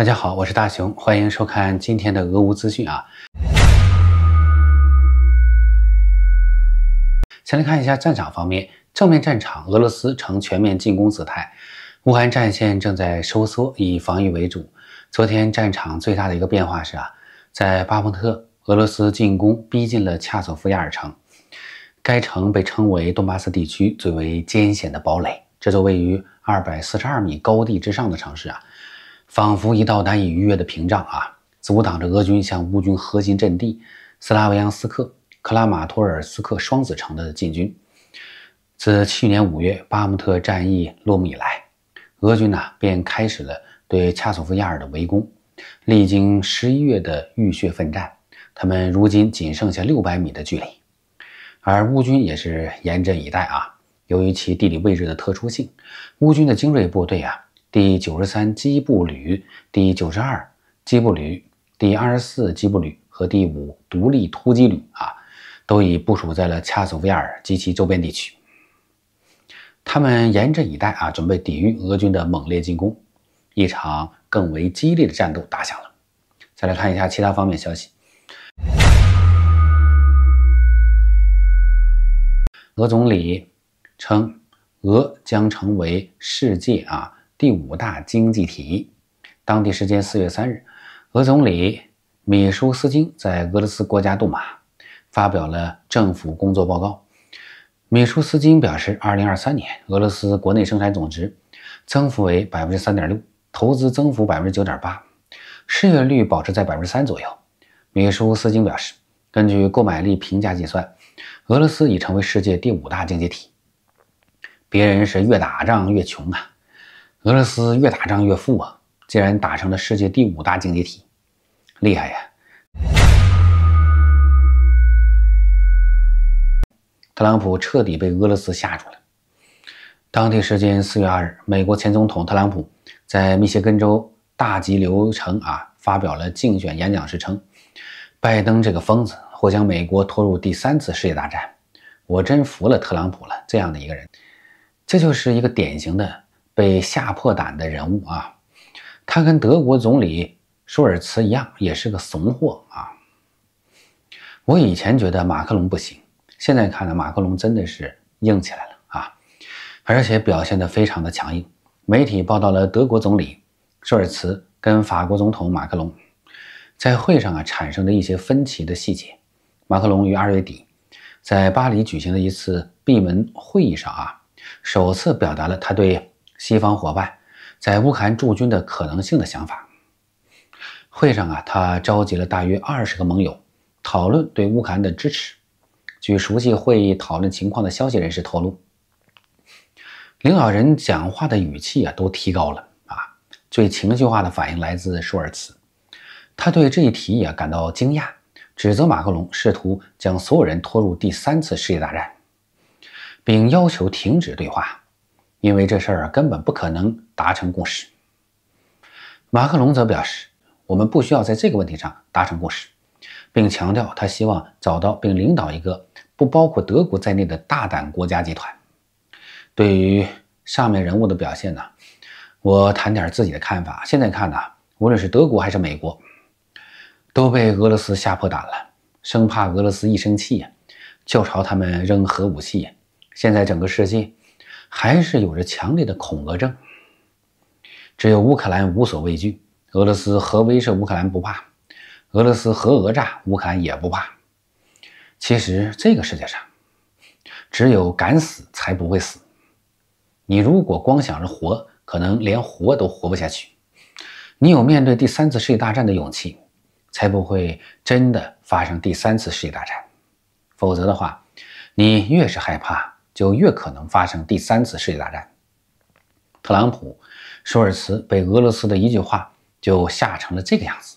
大家好，我是大熊，欢迎收看今天的俄乌资讯啊。先来看一下战场方面，正面战场，俄罗斯呈全面进攻姿态，乌克兰战线正在收缩，以防御为主。昨天战场最大的一个变化是啊，在巴勃特，俄罗斯进攻逼近了恰索夫亚尔城，该城被称为东巴斯地区最为艰险的堡垒。这座位于二百四十二米高地之上的城市啊。仿佛一道难以逾越的屏障啊，阻挡着俄军向乌军核心阵地斯拉维扬斯克、克拉马托尔斯克双子城的进军。自去年五月巴姆特战役落幕以来，俄军呢便开始了对恰索夫亚尔的围攻，历经十一月的浴血奋战，他们如今仅剩下六百米的距离。而乌军也是严阵以待啊。由于其地理位置的特殊性，乌军的精锐部队啊。第九十三机步旅、第九十二机步旅、第二十四机步旅和第五独立突击旅啊，都已部署在了恰索维尔及其周边地区。他们严阵以待啊，准备抵御俄军的猛烈进攻。一场更为激烈的战斗打响了。再来看一下其他方面消息。俄总理称，俄将成为世界啊。第五大经济体。当地时间四月三日，俄总理米舒斯京在俄罗斯国家杜马发表了政府工作报告。米舒斯京表示，二零二三年俄罗斯国内生产总值增幅为百分之三点六，投资增幅百分之九点八，失业率保持在百分之三左右。米舒斯京表示，根据购买力平价计算，俄罗斯已成为世界第五大经济体。别人是越打仗越穷啊！俄罗斯越打仗越富啊，竟然打成了世界第五大经济体，厉害呀！特朗普彻底被俄罗斯吓住了。当地时间四月二日，美国前总统特朗普在密歇根州大吉流城啊发表了竞选演讲时称：“拜登这个疯子或将美国拖入第三次世界大战。”我真服了特朗普了，这样的一个人，这就是一个典型的。被吓破胆的人物啊，他跟德国总理舒尔茨一样，也是个怂货啊。我以前觉得马克龙不行，现在看呢，马克龙真的是硬起来了啊，而且表现得非常的强硬。媒体报道了德国总理舒尔茨跟法国总统马克龙在会上啊产生的一些分歧的细节。马克龙于二月底在巴黎举行的一次闭门会议上啊，首次表达了他对。西方伙伴在乌克兰驻军的可能性的想法。会上啊，他召集了大约二十个盟友，讨论对乌克兰的支持。据熟悉会议讨论情况的消息人士透露，领导人讲话的语气啊都提高了啊。最情绪化的反应来自舒尔茨，他对这一提议啊感到惊讶，指责马克龙试图将所有人拖入第三次世界大战，并要求停止对话。因为这事儿根本不可能达成共识。马克龙则表示，我们不需要在这个问题上达成共识，并强调他希望找到并领导一个不包括德国在内的大胆国家集团。对于上面人物的表现呢，我谈点自己的看法。现在看呢，无论是德国还是美国，都被俄罗斯吓破胆了，生怕俄罗斯一生气呀，就朝他们扔核武器。现在整个世界。还是有着强烈的恐俄症。只有乌克兰无所畏惧，俄罗斯核威慑乌克兰不怕，俄罗斯核讹诈乌克兰也不怕。其实这个世界上，只有敢死才不会死。你如果光想着活，可能连活都活不下去。你有面对第三次世界大战的勇气，才不会真的发生第三次世界大战。否则的话，你越是害怕。就越可能发生第三次世界大战。特朗普、舒尔茨被俄罗斯的一句话就吓成了这个样子，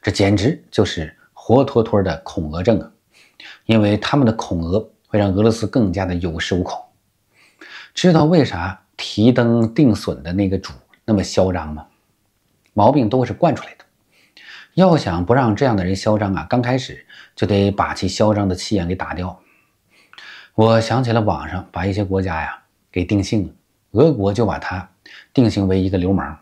这简直就是活脱脱的恐俄症啊！因为他们的恐俄会让俄罗斯更加的有恃无恐。知道为啥提灯定损的那个主那么嚣张吗？毛病都是惯出来的。要想不让这样的人嚣张啊，刚开始就得把其嚣张的气焰给打掉。我想起了网上把一些国家呀给定性了，俄国就把它定性为一个流氓，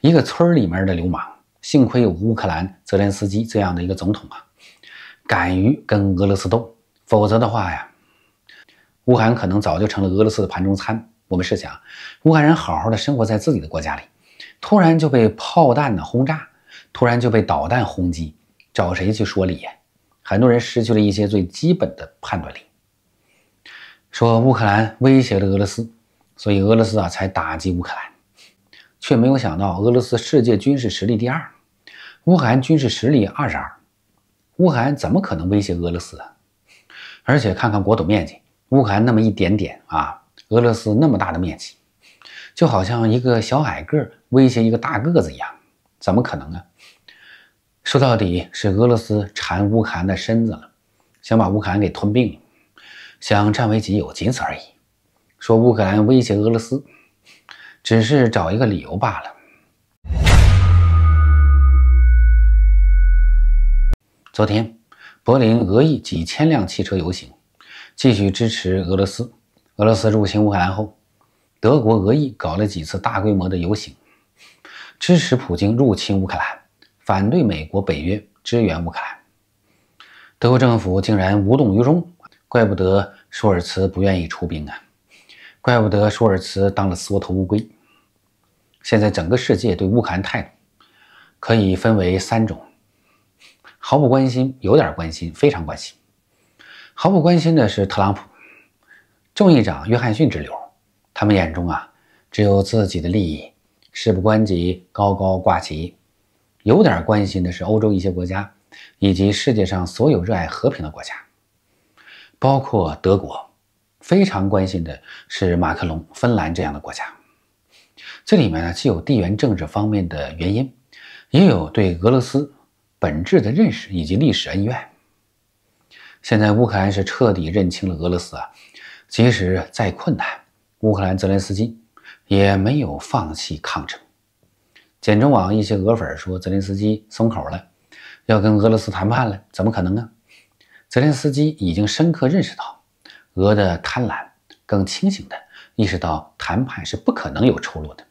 一个村里面的流氓。幸亏有乌克兰泽连斯基这样的一个总统啊，敢于跟俄罗斯斗，否则的话呀，乌克兰可能早就成了俄罗斯的盘中餐。我们试想，乌克兰人好好的生活在自己的国家里，突然就被炮弹呢轰炸，突然就被导弹轰击，找谁去说理呀？很多人失去了一些最基本的判断力。说乌克兰威胁了俄罗斯，所以俄罗斯啊才打击乌克兰，却没有想到俄罗斯世界军事实力第二，乌克兰军事实力二十二，乌克兰怎么可能威胁俄罗斯？啊？而且看看国土面积，乌克兰那么一点点啊，俄罗斯那么大的面积，就好像一个小矮个威胁一个大个子一样，怎么可能呢？说到底是俄罗斯馋乌克兰的身子了，想把乌克兰给吞并了。想占为己有，仅此而已。说乌克兰威胁俄罗斯，只是找一个理由罢了。昨天，柏林俄裔几千辆汽车游行，继续支持俄罗斯。俄罗斯入侵乌克兰后，德国俄裔搞了几次大规模的游行，支持普京入侵乌克兰，反对美国北约支援乌克兰。德国政府竟然无动于衷。怪不得舒尔茨不愿意出兵啊！怪不得舒尔茨当了缩头乌龟。现在整个世界对乌克兰态度可以分为三种：毫不关心、有点关心、非常关心。毫不关心的是特朗普、众议长约翰逊之流，他们眼中啊只有自己的利益，事不关己高高挂起。有点关心的是欧洲一些国家以及世界上所有热爱和平的国家。包括德国，非常关心的是马克龙、芬兰这样的国家。这里面呢，既有地缘政治方面的原因，也有对俄罗斯本质的认识以及历史恩怨。现在乌克兰是彻底认清了俄罗斯啊，即使再困难，乌克兰泽连斯基也没有放弃抗争。简中网一些俄粉说，泽连斯基松口了，要跟俄罗斯谈判了，怎么可能啊？泽连斯基已经深刻认识到俄的贪婪，更清醒的意识到谈判是不可能有出路的。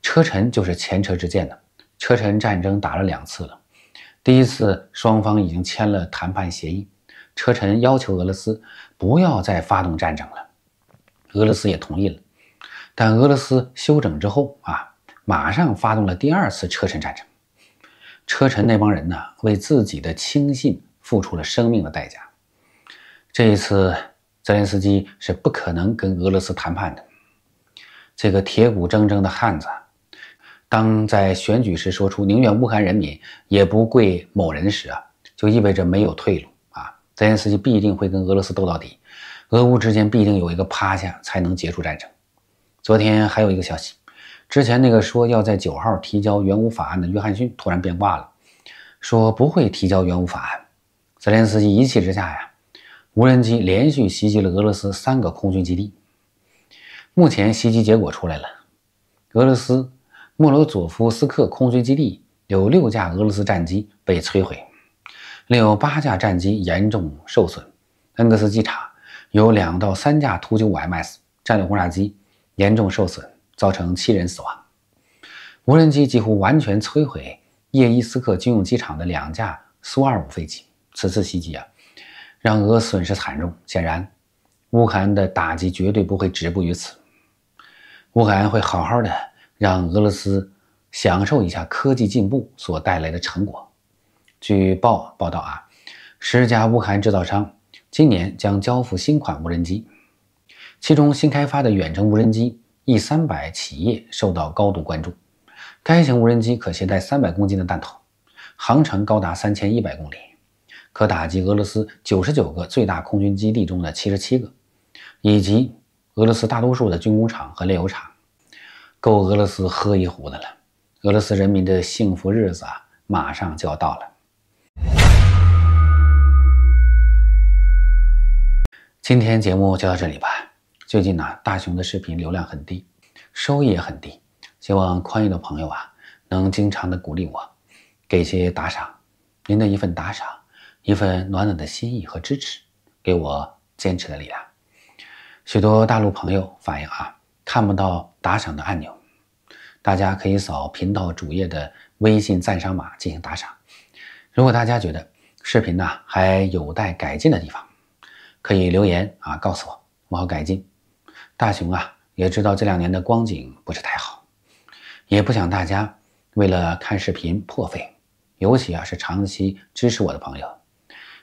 车臣就是前车之鉴了。车臣战争打了两次了，第一次双方已经签了谈判协议，车臣要求俄罗斯不要再发动战争了，俄罗斯也同意了。但俄罗斯休整之后啊，马上发动了第二次车臣战争。车臣那帮人呢，为自己的轻信。付出了生命的代价。这一次，泽连斯基是不可能跟俄罗斯谈判的。这个铁骨铮铮的汉子，当在选举时说出“宁愿乌克兰人民也不跪某人”时啊，就意味着没有退路啊。泽连斯基必定会跟俄罗斯斗到底，俄乌之间必定有一个趴下才能结束战争。昨天还有一个消息，之前那个说要在九号提交援乌法案的约翰逊突然变卦了，说不会提交援乌法案。泽连斯基一气之下呀，无人机连续袭击了俄罗斯三个空军基地。目前袭击结果出来了，俄罗斯莫罗佐夫斯克空军基地有六架俄罗斯战机被摧毁，另有八架战机严重受损。恩格斯机场有两到三架图九五 MS 战略轰炸机严重受损，造成七人死亡。无人机几乎完全摧毁叶伊斯克军用机场的两架苏二五飞机。此次袭击啊，让俄损失惨重。显然，乌克兰的打击绝对不会止步于此。乌克兰会好好的让俄罗斯享受一下科技进步所带来的成果。据报报道啊，十家乌克兰制造商今年将交付新款无人机，其中新开发的远程无人机 E 三百企业受到高度关注。该型无人机可携带三百公斤的弹头，航程高达三千一百公里。可打击俄罗斯九十九个最大空军基地中的七十七个，以及俄罗斯大多数的军工厂和炼油厂，够俄罗斯喝一壶的了。俄罗斯人民的幸福日子啊，马上就要到了。今天节目就到这里吧。最近呢，大熊的视频流量很低，收益也很低，希望宽裕的朋友啊，能经常的鼓励我，给些打赏。您的一份打赏。一份暖暖的心意和支持，给我坚持的力量。许多大陆朋友反映啊，看不到打赏的按钮，大家可以扫频道主页的微信赞赏码进行打赏。如果大家觉得视频呢还有待改进的地方，可以留言啊告诉我，我好改进。大雄啊，也知道这两年的光景不是太好，也不想大家为了看视频破费，尤其啊是长期支持我的朋友。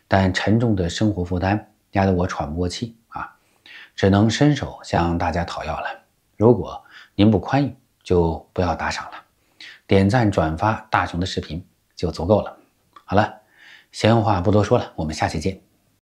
但沉重的生活负担压得我喘不过气啊，只能伸手向大家讨要了。如果您不宽裕，就不要打赏了，点赞转发大熊的视频就足够了。好了，闲话不多说了，我们下期见。